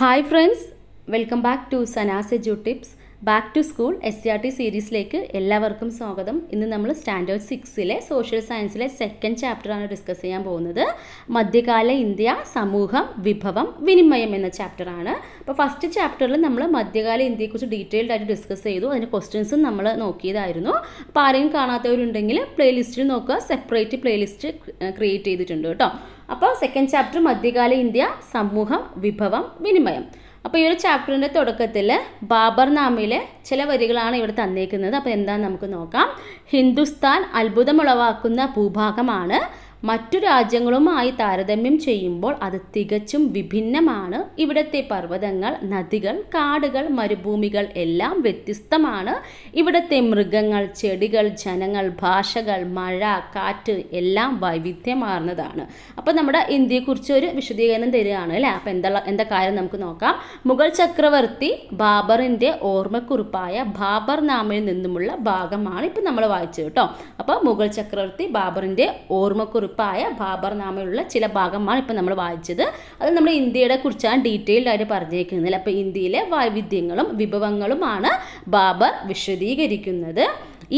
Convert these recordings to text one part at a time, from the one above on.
Hi friends, welcome back to Sanase Ju Tips. Back to school S C R T സീരീസിലേക്ക് എല്ലാവർക്കും സ്വാഗതം ഇന്ന് നമ്മൾ സ്റ്റാൻഡേർഡ് സിക്സിലെ സോഷ്യൽ സയൻസിലെ സെക്കൻഡ് ചാപ്റ്ററാണ് ഡിസ്കസ് ചെയ്യാൻ പോകുന്നത് മധ്യകാല ഇന്ത്യ സമൂഹം വിഭവം വിനിമയം എന്ന ചാപ്റ്ററാണ് അപ്പോൾ ഫസ്റ്റ് ചാപ്റ്ററിൽ നമ്മൾ മധ്യകാല ഇന്ത്യയെക്കുറിച്ച് ഡീറ്റെയിൽഡ് ആയിട്ട് ഡിസ്കസ് ചെയ്തു അതിൻ്റെ ക്വസ്റ്റ്യൻസും നമ്മൾ നോക്കിയതായിരുന്നു അപ്പോൾ ആരെയും കാണാത്തവരുണ്ടെങ്കിൽ പ്ലേലിസ്റ്റിൽ നോക്കുക സെപ്പറേറ്റ് പ്ലേലിസ്റ്റ് ക്രിയേറ്റ് ചെയ്തിട്ടുണ്ട് കേട്ടോ അപ്പോൾ സെക്കൻഡ് ചാപ്റ്റർ മധ്യകാല ഇന്ത്യ സമൂഹം വിഭവം വിനിമയം അപ്പോൾ ഈ ഒരു ചാപ്റ്ററിൻ്റെ തുടക്കത്തിൽ ബാബർനാമയിലെ ചില വരികളാണ് ഇവിടെ തന്നേക്കുന്നത് അപ്പോൾ എന്താണെന്ന് നമുക്ക് നോക്കാം ഹിന്ദുസ്ഥാൻ അത്ഭുതമുളവാക്കുന്ന ഭൂഭാഗമാണ് മറ്റു രാജ്യങ്ങളുമായി താരതമ്യം ചെയ്യുമ്പോൾ അത് തികച്ചും വിഭിന്നമാണ് ഇവിടുത്തെ പർവ്വതങ്ങൾ നദികൾ കാടുകൾ മരുഭൂമികൾ എല്ലാം വ്യത്യസ്തമാണ് ഇവിടുത്തെ മൃഗങ്ങൾ ചെടികൾ ജനങ്ങൾ ഭാഷകൾ മഴ കാറ്റ് എല്ലാം വൈവിധ്യമാർന്നതാണ് അപ്പോൾ നമ്മുടെ ഇന്ത്യയെക്കുറിച്ച് ഒരു വിശദീകരണം തരികയാണ് അല്ലേ അപ്പോൾ എന്താ എന്താ കാര്യം നമുക്ക് നോക്കാം മുഗൾ ചക്രവർത്തി ബാബറിൻ്റെ ഓർമ്മക്കുറിപ്പായ ബാബർ നാമിൽ നിന്നുമുള്ള ഭാഗമാണ് ഇപ്പം നമ്മൾ വായിച്ചത് കേട്ടോ അപ്പോൾ മുഗൾ ചക്രവർത്തി ബാബറിൻ്റെ ഓർമ്മക്കുറിപ്പ് കുറിപ്പായ നാമയുള്ള ചില ഭാഗമാണ് ഇപ്പോൾ നമ്മൾ വായിച്ചത് അത് നമ്മൾ ഇന്ത്യയുടെ കുറിച്ചാണ് ഡീറ്റെയിൽഡ് ആയിട്ട് പറഞ്ഞേക്കുന്നത് അപ്പോൾ ഇന്ത്യയിലെ വൈവിധ്യങ്ങളും വിഭവങ്ങളുമാണ് ബാബർ വിശദീകരിക്കുന്നത്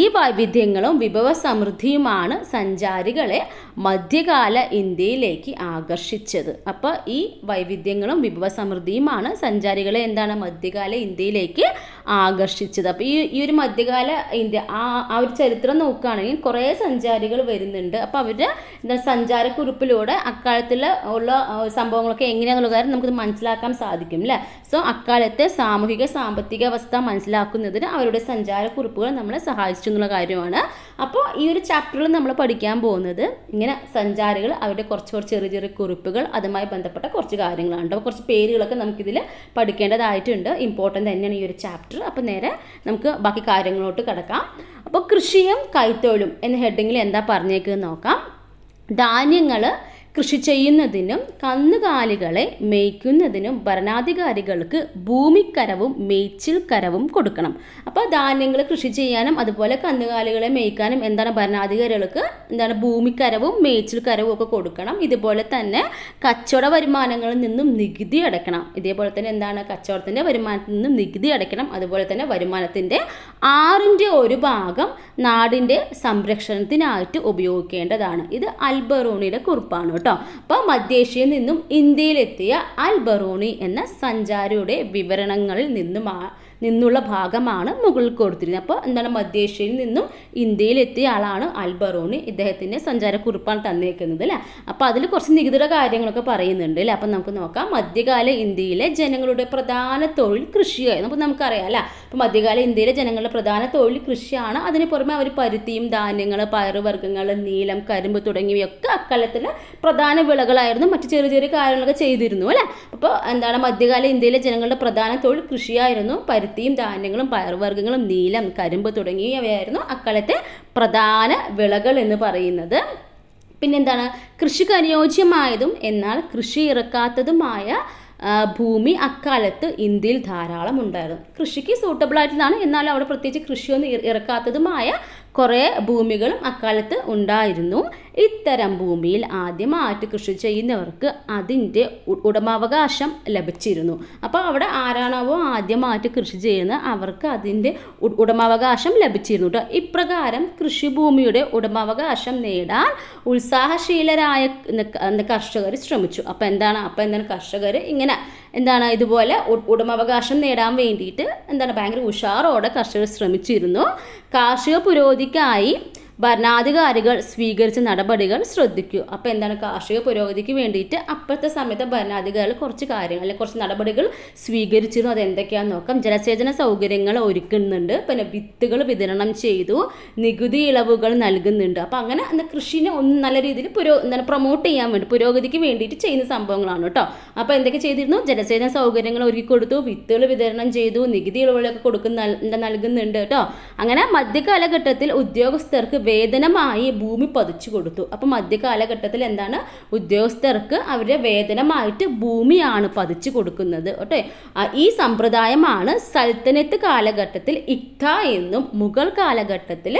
ഈ വൈവിധ്യങ്ങളും വിഭവ സമൃദ്ധിയുമാണ് സഞ്ചാരികളെ മധ്യകാല ഇന്ത്യയിലേക്ക് ആകർഷിച്ചത് അപ്പോൾ ഈ വൈവിധ്യങ്ങളും സമൃദ്ധിയുമാണ് സഞ്ചാരികളെ എന്താണ് മധ്യകാല ഇന്ത്യയിലേക്ക് ആകർഷിച്ചത് അപ്പോൾ ഈ ഈ ഒരു മധ്യകാല ഇന്ത്യ ആ ആ ഒരു ചരിത്രം നോക്കുകയാണെങ്കിൽ കുറേ സഞ്ചാരികൾ വരുന്നുണ്ട് അപ്പോൾ അവരുടെ എന്താ സഞ്ചാരക്കുറിപ്പിലൂടെ അക്കാലത്തിൽ ഉള്ള സംഭവങ്ങളൊക്കെ എങ്ങനെയാണെന്നുള്ള കാര്യം നമുക്ക് മനസ്സിലാക്കാൻ സാധിക്കും അല്ലേ സോ അക്കാലത്തെ സാമൂഹിക സാമ്പത്തിക അവസ്ഥ മനസ്സിലാക്കുന്നതിന് അവരുടെ സഞ്ചാരക്കുറിപ്പുകൾ നമ്മളെ സഹായിച്ചു എന്നുള്ള കാര്യമാണ് അപ്പോൾ ഈ ഒരു ചാപ്റ്ററിൽ നമ്മൾ പഠിക്കാൻ പോകുന്നത് ഇങ്ങനെ സഞ്ചാരികൾ അവരുടെ കുറച്ച് കുറച്ച് ചെറിയ ചെറിയ കുറിപ്പുകൾ അതുമായി ബന്ധപ്പെട്ട കുറച്ച് കാര്യങ്ങളാണ് അപ്പോൾ കുറച്ച് പേരുകളൊക്കെ നമുക്കിതിൽ പഠിക്കേണ്ടതായിട്ടുണ്ട് ഇമ്പോർട്ടൻ്റ് തന്നെയാണ് ഈ ഒരു ചാപ്റ്റർ അപ്പോൾ നേരെ നമുക്ക് ബാക്കി കാര്യങ്ങളോട്ട് കിടക്കാം അപ്പോൾ കൃഷിയും കൈത്തൊഴിലും എന്ന ഹെഡിങ്ങിൽ എന്താ പറഞ്ഞേക്കുന്നത് നോക്കാം ധാന്യങ്ങൾ കൃഷി ചെയ്യുന്നതിനും കന്നുകാലികളെ മേയ്ക്കുന്നതിനും ഭരണാധികാരികൾക്ക് ഭൂമിക്കരവും മേച്ചിൽ കരവും കൊടുക്കണം അപ്പോൾ ധാന്യങ്ങൾ കൃഷി ചെയ്യാനും അതുപോലെ കന്നുകാലികളെ മേയ്ക്കാനും എന്താണ് ഭരണാധികാരികൾക്ക് എന്താണ് ഭൂമിക്കരവും മേച്ചിൽ കരവും ഒക്കെ കൊടുക്കണം ഇതുപോലെ തന്നെ കച്ചവട വരുമാനങ്ങളിൽ നിന്നും നികുതി അടയ്ക്കണം ഇതേപോലെ തന്നെ എന്താണ് കച്ചവടത്തിൻ്റെ വരുമാനത്തിൽ നിന്നും നികുതി അടയ്ക്കണം അതുപോലെ തന്നെ വരുമാനത്തിൻ്റെ ആറിൻ്റെ ഒരു ഭാഗം നാടിൻ്റെ സംരക്ഷണത്തിനായിട്ട് ഉപയോഗിക്കേണ്ടതാണ് ഇത് അൽബറൂണിയുടെ കുറിപ്പാണ് കേട്ടോ അപ്പോൾ മധ്യേഷ്യയിൽ നിന്നും ഇന്ത്യയിലെത്തിയ അൽ ബറൂണി എന്ന സഞ്ചാരിയുടെ വിവരണങ്ങളിൽ നിന്നുമാണ് നിന്നുള്ള ഭാഗമാണ് മുകളിൽ കൊടുത്തിരുന്നത് അപ്പോൾ എന്താണ് മധ്യേഷ്യയിൽ നിന്നും ഇന്ത്യയിൽ എത്തിയ ആളാണ് അൽബറോണി ഇദ്ദേഹത്തിൻ്റെ സഞ്ചാരക്കുറിപ്പാണ് തന്നിരിക്കുന്നത് അല്ലേ അപ്പോൾ അതിൽ കുറച്ച് നികുതിയുടെ കാര്യങ്ങളൊക്കെ പറയുന്നുണ്ട് അല്ലേ അപ്പം നമുക്ക് നോക്കാം മധ്യകാല ഇന്ത്യയിലെ ജനങ്ങളുടെ പ്രധാന തൊഴിൽ കൃഷിയായിരുന്നു അപ്പോൾ നമുക്കറിയാം അല്ലേ അപ്പോൾ മധ്യകാല ഇന്ത്യയിലെ ജനങ്ങളുടെ പ്രധാന തൊഴിൽ കൃഷിയാണ് അതിന് പുറമെ അവർ പരുത്തിയും ധാന്യങ്ങൾ പയറുവർഗ്ഗങ്ങൾ നീലം കരിമ്പ് തുടങ്ങിയവയൊക്കെ അക്കാലത്തിലെ പ്രധാന വിളകളായിരുന്നു മറ്റു ചെറിയ ചെറിയ കാര്യങ്ങളൊക്കെ ചെയ്തിരുന്നു അല്ലേ അപ്പോൾ എന്താണ് മധ്യകാല ഇന്ത്യയിലെ ജനങ്ങളുടെ പ്രധാന തൊഴിൽ കൃഷിയായിരുന്നു പരുത്തി പരുത്തിയും ധാന്യങ്ങളും പയർവർഗ്ഗങ്ങളും നീലം കരിമ്പ് തുടങ്ങിയവയായിരുന്നു അക്കാലത്തെ പ്രധാന വിളകൾ എന്ന് പറയുന്നത് പിന്നെന്താണ് കൃഷിക്ക് അനുയോജ്യമായതും എന്നാൽ കൃഷി ഇറക്കാത്തതുമായ ഭൂമി അക്കാലത്ത് ഇന്ത്യയിൽ ധാരാളം ഉണ്ടായിരുന്നു കൃഷിക്ക് സൂട്ടബിൾ ആയിട്ടുള്ളതാണ് എന്നാൽ അവിടെ പ്രത്യേകിച്ച് കൃഷിയൊന്നും ഇറക്കാത്തതുമായ കുറേ ഭൂമികളും അക്കാലത്ത് ഉണ്ടായിരുന്നു ഇത്തരം ഭൂമിയിൽ ആദ്യം ആറ്റ് കൃഷി ചെയ്യുന്നവർക്ക് അതിൻ്റെ ഉടമാവകാശം ലഭിച്ചിരുന്നു അപ്പോൾ അവിടെ ആരാണാവോ ആദ്യമായിട്ട് കൃഷി ചെയ്യുന്നത് അവർക്ക് അതിൻ്റെ ഉടമാവകാശം ലഭിച്ചിരുന്നു കേട്ടോ ഇപ്രകാരം കൃഷിഭൂമിയുടെ ഉടമാവകാശം നേടാൻ ഉത്സാഹശീലരായ കർഷകർ ശ്രമിച്ചു അപ്പോൾ എന്താണ് അപ്പോൾ എന്താണ് കർഷകർ ഇങ്ങനെ എന്താണ് ഇതുപോലെ ഉടമാവകാശം നേടാൻ വേണ്ടിയിട്ട് എന്താണ് ഭയങ്കര ഉഷാറോടെ കർഷകർ ശ്രമിച്ചിരുന്നു കാർഷിക പുരോഗതിക്കായി ഭരണാധികാരികൾ സ്വീകരിച്ച നടപടികൾ ശ്രദ്ധിക്കൂ അപ്പോൾ എന്താണ് കാർഷിക പുരോഗതിക്ക് വേണ്ടിയിട്ട് അപ്പോഴത്തെ സമയത്ത് ഭരണാധികാരികൾ കുറച്ച് കാര്യങ്ങൾ അല്ലെങ്കിൽ കുറച്ച് നടപടികൾ സ്വീകരിച്ചിരുന്നു അതെന്തൊക്കെയാണെന്ന് നോക്കാം ജലസേചന സൗകര്യങ്ങൾ ഒരുക്കുന്നുണ്ട് പിന്നെ വിത്തുകൾ വിതരണം ചെയ്തു നികുതി ഇളവുകൾ നൽകുന്നുണ്ട് അപ്പോൾ അങ്ങനെ കൃഷിനെ ഒന്ന് നല്ല രീതിയിൽ പുരോ എന്താണ് പ്രൊമോട്ട് ചെയ്യാൻ വേണ്ടി പുരോഗതിക്ക് വേണ്ടിയിട്ട് ചെയ്യുന്ന സംഭവങ്ങളാണ് കേട്ടോ അപ്പോൾ എന്തൊക്കെ ചെയ്തിരുന്നു ജലസേചന സൗകര്യങ്ങൾ ഒരുക്കി കൊടുത്തു വിത്തുകൾ വിതരണം ചെയ്തു നികുതി ഇളവുകളൊക്കെ കൊടുക്കുന്ന നൽകുന്നുണ്ട് കേട്ടോ അങ്ങനെ മധ്യകാലഘട്ടത്തിൽ ഉദ്യോഗസ്ഥർക്ക് വേതനമായി ഭൂമി പതിച്ചു കൊടുത്തു അപ്പോൾ മധ്യകാലഘട്ടത്തിൽ എന്താണ് ഉദ്യോഗസ്ഥർക്ക് അവരുടെ വേതനമായിട്ട് ഭൂമിയാണ് പതിച്ചു കൊടുക്കുന്നത് ഓട്ടെ ഈ സമ്പ്രദായമാണ് സൽത്തനത്ത് കാലഘട്ടത്തിൽ ഇക്ത എന്നും മുഗൾ കാലഘട്ടത്തിൽ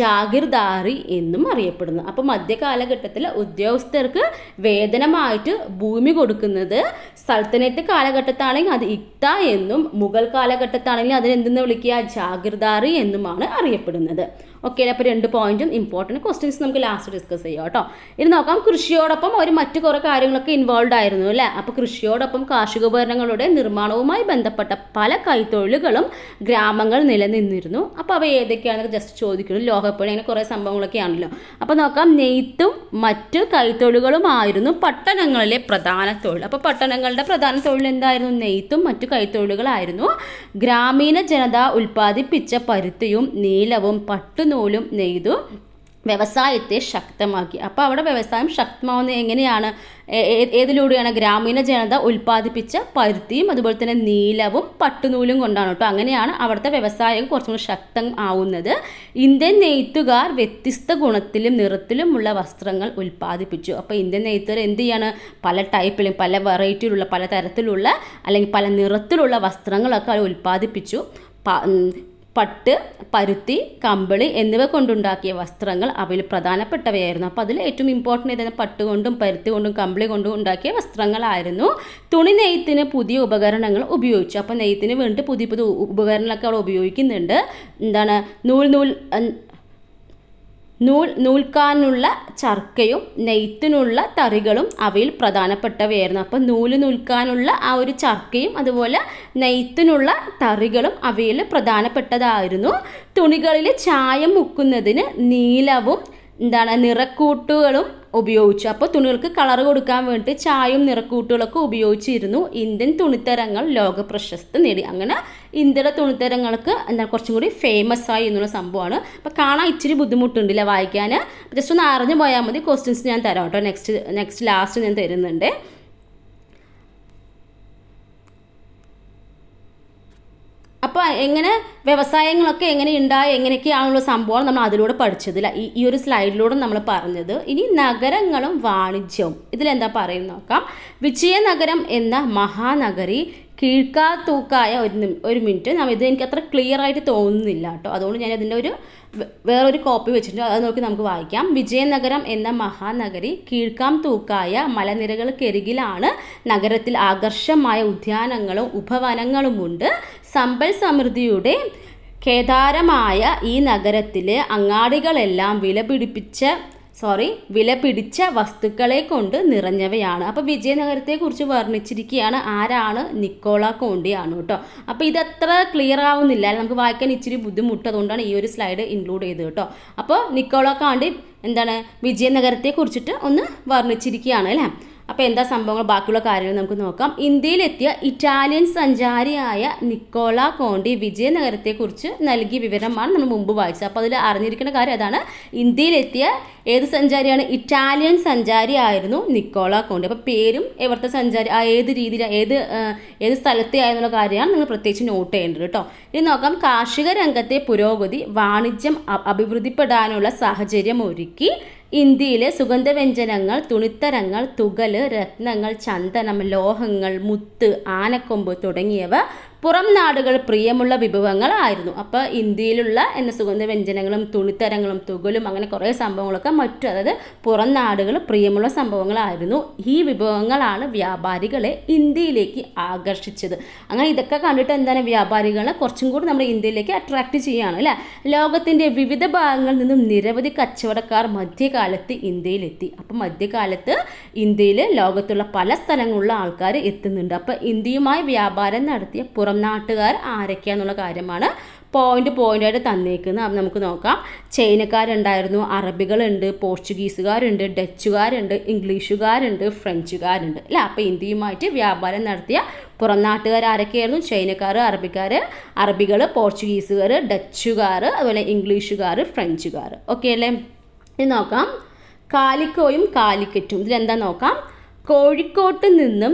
ജാഗിർദാറി എന്നും അറിയപ്പെടുന്നു അപ്പോൾ മധ്യകാലഘട്ടത്തിൽ ഉദ്യോഗസ്ഥർക്ക് വേതനമായിട്ട് ഭൂമി കൊടുക്കുന്നത് സൽത്തനത്ത് കാലഘട്ടത്താണെങ്കിൽ അത് ഇക്ത എന്നും മുഗൾ കാലഘട്ടത്താണെങ്കിൽ അതിനെന്തെന്ന് വിളിക്കുക ജാഗിർദാറി എന്നുമാണ് അറിയപ്പെടുന്നത് ഓക്കെ അപ്പോൾ രണ്ട് പോയിന്റും ഇമ്പോർട്ടൻറ്റ് ക്വസ്റ്റ്യൻസ് നമുക്ക് ലാസ്റ്റ് ഡിസ്കസ് ചെയ്യാം കേട്ടോ ഇനി നോക്കാം കൃഷിയോടൊപ്പം അവർ മറ്റു കുറേ കാര്യങ്ങളൊക്കെ ഇൻവോൾവ് ആയിരുന്നു അല്ലേ അപ്പോൾ കൃഷിയോടൊപ്പം ഉപകരണങ്ങളുടെ നിർമ്മാണവുമായി ബന്ധപ്പെട്ട പല കൈത്തൊഴിലുകളും ഗ്രാമങ്ങൾ നിലനിന്നിരുന്നു അപ്പോൾ അവ ഏതൊക്കെയാണെന്ന് ജസ്റ്റ് ചോദിക്കുന്നു ലോകപ്പുഴ അങ്ങനെ കുറേ സംഭവങ്ങളൊക്കെ ആണല്ലോ അപ്പോൾ നോക്കാം നെയ്ത്തും മറ്റ് കൈത്തൊഴിലുകളുമായിരുന്നു പട്ടണങ്ങളിലെ പ്രധാന തൊഴിൽ അപ്പോൾ പട്ടണങ്ങളുടെ പ്രധാന തൊഴിൽ എന്തായിരുന്നു നെയ്ത്തും മറ്റു കൈത്തൊഴിലുകളായിരുന്നു ഗ്രാമീണ ജനത ഉൽപ്പാദിപ്പിച്ച പരുത്തിയും നീലവും പട്ടു നൂലും നെയ്തു വ്യവസായത്തെ ശക്തമാക്കി അപ്പോൾ അവിടെ വ്യവസായം ശക്തമാവുന്നത് എങ്ങനെയാണ് ഏതിലൂടെയാണ് ഗ്രാമീണ ജനത ഉൽപ്പാദിപ്പിച്ച പരുത്തിയും അതുപോലെ തന്നെ നീലവും പട്ടുനൂലും കൊണ്ടാണ് കേട്ടോ അങ്ങനെയാണ് അവിടുത്തെ വ്യവസായം കുറച്ചും കൂടി ശക്തം ആവുന്നത് ഇന്ത്യൻ നെയ്ത്തുകാർ വ്യത്യസ്ത ഗുണത്തിലും നിറത്തിലുമുള്ള വസ്ത്രങ്ങൾ ഉൽപ്പാദിപ്പിച്ചു അപ്പോൾ ഇന്ത്യൻ നെയ്ത്തുകാർ എന്ത് ചെയ്യാണ് പല ടൈപ്പിലും പല വെറൈറ്റിയിലുള്ള പല തരത്തിലുള്ള അല്ലെങ്കിൽ പല നിറത്തിലുള്ള വസ്ത്രങ്ങളൊക്കെ അവർ ഉൽപ്പാദിപ്പിച്ചു പട്ട് പരുത്തി കമ്പിളി എന്നിവ കൊണ്ടുണ്ടാക്കിയ വസ്ത്രങ്ങൾ അവയിൽ പ്രധാനപ്പെട്ടവയായിരുന്നു അപ്പോൾ അതിൽ ഏറ്റവും ഇമ്പോർട്ടൻ്റ് ഏതാണ് പട്ട് കൊണ്ടും പരുത്തി കൊണ്ടും കമ്പിളി കൊണ്ടും ഉണ്ടാക്കിയ വസ്ത്രങ്ങളായിരുന്നു തുണി നെയ്ത്തിന് പുതിയ ഉപകരണങ്ങൾ ഉപയോഗിച്ചു അപ്പോൾ നെയ്ത്തിന് വേണ്ടി പുതിയ പുതിയ ഉപകരണങ്ങളൊക്കെ അവൾ ഉപയോഗിക്കുന്നുണ്ട് എന്താണ് നൂൽ നൂൽ നൂൽ നൂൽക്കാനുള്ള ചർക്കയും നെയ്ത്തിനുള്ള തറികളും അവയിൽ പ്രധാനപ്പെട്ടവയായിരുന്നു അപ്പോൾ നൂല് നൂൽക്കാനുള്ള ആ ഒരു ചർക്കയും അതുപോലെ നെയ്ത്തിനുള്ള തറികളും അവയിൽ പ്രധാനപ്പെട്ടതായിരുന്നു തുണികളിൽ ചായം മുക്കുന്നതിന് നീലവും എന്താണ് നിറക്കൂട്ടുകളും ഉപയോഗിച്ചു അപ്പോൾ തുണികൾക്ക് കളർ കൊടുക്കാൻ വേണ്ടി ചായയും നിറക്കൂട്ടുകളൊക്കെ ഉപയോഗിച്ചിരുന്നു ഇന്ത്യൻ തുണിത്തരങ്ങൾ ലോക പ്രശസ്തി നേടി അങ്ങനെ ഇന്ത്യയുടെ തുണിത്തരങ്ങൾക്ക് എന്താ കുറച്ചും കൂടി ഫേമസ് ആയി എന്നുള്ള സംഭവമാണ് അപ്പോൾ കാണാൻ ഇച്ചിരി ബുദ്ധിമുട്ടുണ്ടില്ല വായിക്കാൻ ജസ്റ്റ് ഒന്ന് അറിഞ്ഞു പോയാൽ മതി ക്വസ്റ്റ്യൻസ് ഞാൻ തരാം കേട്ടോ നെക്സ്റ്റ് നെക്സ്റ്റ് ലാസ്റ്റ് ഞാൻ തരുന്നുണ്ട് അപ്പോൾ എങ്ങനെ വ്യവസായങ്ങളൊക്കെ എങ്ങനെ ഉണ്ടായി എങ്ങനെയൊക്കെയാണുള്ള സംഭവം നമ്മൾ അതിലൂടെ പഠിച്ചത് ഈ ഈ ഒരു സ്ലൈഡിലൂടെ നമ്മൾ പറഞ്ഞത് ഇനി നഗരങ്ങളും വാണിജ്യവും ഇതിലെന്താ പറയുന്നത് നോക്കാം വിജയനഗരം എന്ന മഹാനഗരി കീഴ്ക്കാ തൂക്കായ ഒരു ഒരു മിനിറ്റ് നമ്മൾ ഇത് എനിക്ക് അത്ര ക്ലിയർ ആയിട്ട് തോന്നുന്നില്ല കേട്ടോ അതുകൊണ്ട് ഞാൻ അതിൻ്റെ ഒരു വേറൊരു കോപ്പി വെച്ചിട്ടുണ്ട് അത് നോക്കി നമുക്ക് വായിക്കാം വിജയനഗരം എന്ന മഹാനഗരി കീഴ്ക്കാം തൂക്കായ മലനിരകൾക്കരികിലാണ് നഗരത്തിൽ ആകർഷമായ ഉദ്യാനങ്ങളും ഉപവനങ്ങളുമുണ്ട് സമ്പൽ സമൃദ്ധിയുടെ കേദാരമായ ഈ നഗരത്തിലെ അങ്ങാടികളെല്ലാം വില പിടിപ്പിച്ച സോറി വില പിടിച്ച വസ്തുക്കളെ കൊണ്ട് നിറഞ്ഞവയാണ് അപ്പോൾ വിജയനഗരത്തെക്കുറിച്ച് വർണ്ണിച്ചിരിക്കുകയാണ് ആരാണ് നിക്കോള കോണ്ടിയാണ് കേട്ടോ അപ്പോൾ ഇതത്ര ക്ലിയർ ആവുന്നില്ല നമുക്ക് വായിക്കാൻ ഇച്ചിരി ബുദ്ധിമുട്ട് അതുകൊണ്ടാണ് ഈ ഒരു സ്ലൈഡ് ഇൻക്ലൂഡ് ചെയ്തത് കേട്ടോ അപ്പോൾ നിക്കോള കാണ്ടി എന്താണ് വിജയനഗരത്തെ കുറിച്ചിട്ട് ഒന്ന് വർണ്ണിച്ചിരിക്കുകയാണ് അല്ലേ അപ്പോൾ എന്താ സംഭവങ്ങൾ ബാക്കിയുള്ള കാര്യങ്ങൾ നമുക്ക് നോക്കാം ഇന്ത്യയിലെത്തിയ ഇറ്റാലിയൻ സഞ്ചാരിയായ നിക്കോള കോണ്ടി വിജയനഗരത്തെക്കുറിച്ച് നൽകിയ വിവരമാണ് നമ്മൾ മുമ്പ് വായിച്ചത് അപ്പോൾ അതിൽ അറിഞ്ഞിരിക്കുന്ന കാര്യം അതാണ് ഇന്ത്യയിലെത്തിയ ഏത് സഞ്ചാരിയാണ് ഇറ്റാലിയൻ സഞ്ചാരിയായിരുന്നു നിക്കോള കോണ്ടി അപ്പോൾ പേരും എവിടുത്തെ സഞ്ചാരി ആ ഏത് രീതിയിൽ ഏത് ഏത് സ്ഥലത്തെ ആയെന്നുള്ള കാര്യമാണ് നിങ്ങൾ പ്രത്യേകിച്ച് നോട്ട് ചെയ്യേണ്ടത് കേട്ടോ ഇനി നോക്കാം കാർഷിക രംഗത്തെ പുരോഗതി വാണിജ്യം അഭിവൃദ്ധിപ്പെടാനുള്ള സാഹചര്യം ഒരുക്കി ഇന്ത്യയിലെ സുഗന്ധവ്യഞ്ജനങ്ങൾ തുണിത്തരങ്ങൾ തുകൽ രത്നങ്ങൾ ചന്ദനം ലോഹങ്ങൾ മുത്ത് ആനക്കൊമ്പ് തുടങ്ങിയവ പുറം നാടുകൾ പ്രിയമുള്ള വിഭവങ്ങളായിരുന്നു അപ്പോൾ ഇന്ത്യയിലുള്ള എന്ന സുഗന്ധ വ്യഞ്ജനങ്ങളും തുണിത്തരങ്ങളും തുകലും അങ്ങനെ കുറേ സംഭവങ്ങളൊക്കെ മറ്റു അതായത് പുറം നാടുകൾ പ്രിയമുള്ള സംഭവങ്ങളായിരുന്നു ഈ വിഭവങ്ങളാണ് വ്യാപാരികളെ ഇന്ത്യയിലേക്ക് ആകർഷിച്ചത് അങ്ങനെ ഇതൊക്കെ കണ്ടിട്ട് എന്താണ് വ്യാപാരികളെ കുറച്ചും കൂടി നമ്മുടെ ഇന്ത്യയിലേക്ക് അട്രാക്റ്റ് ചെയ്യുകയാണ് അല്ലേ ലോകത്തിൻ്റെ വിവിധ ഭാഗങ്ങളിൽ നിന്നും നിരവധി കച്ചവടക്കാർ മധ്യകാലത്ത് ഇന്ത്യയിലെത്തി അപ്പോൾ മധ്യകാലത്ത് ഇന്ത്യയിൽ ലോകത്തുള്ള പല സ്ഥലങ്ങളിലുള്ള ആൾക്കാർ എത്തുന്നുണ്ട് അപ്പോൾ ഇന്ത്യയുമായി വ്യാപാരം നടത്തിയ പുറം മലപ്പുറം നാട്ടുകാർ ആരൊക്കെയാണെന്നുള്ള കാര്യമാണ് പോയിന്റ് പോയിന്റായിട്ട് തന്നേക്കുന്നത് അപ്പം നമുക്ക് നോക്കാം ചൈനക്കാരുണ്ടായിരുന്നു അറബികളുണ്ട് പോർച്ചുഗീസുകാരുണ്ട് ഡച്ചുകാരുണ്ട് ഇംഗ്ലീഷുകാരുണ്ട് ഫ്രഞ്ചുകാരുണ്ട് അല്ലേ അപ്പോൾ ഇന്ത്യയുമായിട്ട് വ്യാപാരം നടത്തിയ പുറം നാട്ടുകാർ ആരൊക്കെയായിരുന്നു ചൈനക്കാർ അറബിക്കാർ അറബികൾ പോർച്ചുഗീസുകാർ ഡച്ചുകാർ അതുപോലെ ഇംഗ്ലീഷുകാർ ഫ്രഞ്ചുകാർ ഓക്കെ അല്ലേ ഇനി നോക്കാം കാലിക്കോയും കാലിക്കറ്റും ഇതിലെന്താ നോക്കാം കോഴിക്കോട്ട് നിന്നും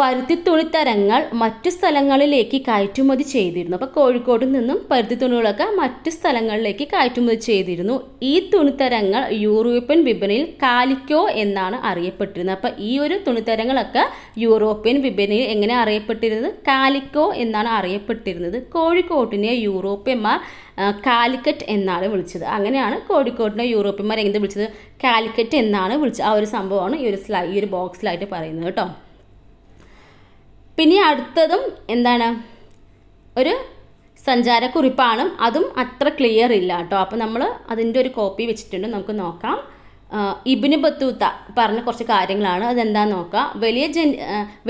പരുത്തി തുണിത്തരങ്ങൾ മറ്റു സ്ഥലങ്ങളിലേക്ക് കയറ്റുമതി ചെയ്തിരുന്നു അപ്പോൾ കോഴിക്കോട് നിന്നും പരുത്തി തുണികളൊക്കെ മറ്റു സ്ഥലങ്ങളിലേക്ക് കയറ്റുമതി ചെയ്തിരുന്നു ഈ തുണിത്തരങ്ങൾ യൂറോപ്യൻ വിപണിയിൽ കാലിക്കോ എന്നാണ് അറിയപ്പെട്ടിരുന്നത് അപ്പോൾ ഈ ഒരു തുണിത്തരങ്ങളൊക്കെ യൂറോപ്യൻ വിപണിയിൽ എങ്ങനെ അറിയപ്പെട്ടിരുന്നത് കാലിക്കോ എന്നാണ് അറിയപ്പെട്ടിരുന്നത് കോഴിക്കോട്ടിനെ യൂറോപ്യന്മാർ കാലിക്കറ്റ് എന്നാണ് വിളിച്ചത് അങ്ങനെയാണ് കോഴിക്കോടിനെ യൂറോപ്യന്മാർ എങ്ങനെ വിളിച്ചത് കാലിക്കറ്റ് എന്നാണ് വിളിച്ചത് ആ ഒരു സംഭവമാണ് ഈ ഒരു സ്ലൈ ഈ ഒരു ബോക്സിലായിട്ട് പറയുന്നത് കേട്ടോ പിന്നെ അടുത്തതും എന്താണ് ഒരു സഞ്ചാരക്കുറിപ്പാണ് അതും അത്ര ക്ലിയർ ഇല്ല കേട്ടോ അപ്പോൾ നമ്മൾ അതിൻ്റെ ഒരു കോപ്പി വെച്ചിട്ടുണ്ട് നമുക്ക് നോക്കാം ഇബിന് ബത്തൂത്ത പറഞ്ഞ കുറച്ച് കാര്യങ്ങളാണ് അതെന്താന്ന് നോക്കുക വലിയ ജൻ